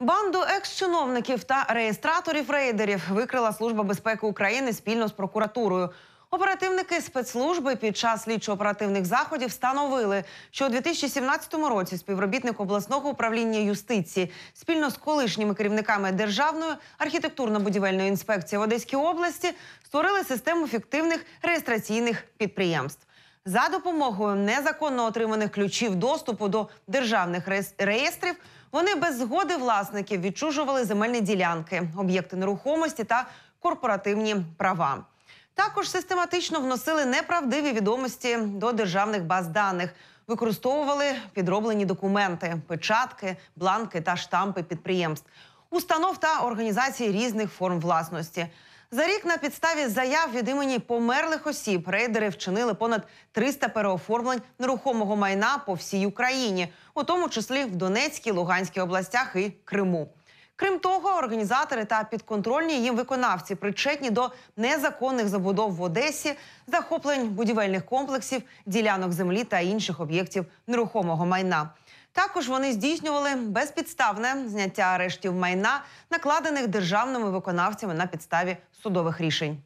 Банду екс-чиновників та реєстраторів рейдерів викрила служба безпеки України спільно з прокуратурою. Оперативники спецслужби під час слідчо-оперативних заходів встановили, що у 2017 році співробітник обласного управління юстиції спільно з колишніми керівниками державної архітектурно-будівельної інспекції в Одеській області створили систему фіктивних реєстраційних підприємств за допомогою незаконно отриманих ключів доступу до державних реєстрів. Вони без згоди власників відчужували земельні ділянки, об'єкти нерухомості та корпоративні права. Також систематично вносили неправдиві відомості до державних баз даних, використовували підроблені документи, печатки, бланки та штампи підприємств, установ та організацій різних форм власності. За рік на підставі заяв від імені померлих осіб рейдери вчинили понад 300 переоформлень нерухомого майна по всій Україні, у тому числі в Донецькій, Луганській областях і Криму. Крім того, організатори та підконтрольні їм виконавці причетні до незаконних забудов в Одесі, захоплень будівельних комплексів, ділянок землі та інших об'єктів нерухомого майна. Також вони здійснювали безпідставне зняття арештів майна, накладених державними виконавцями на підставі судових рішень.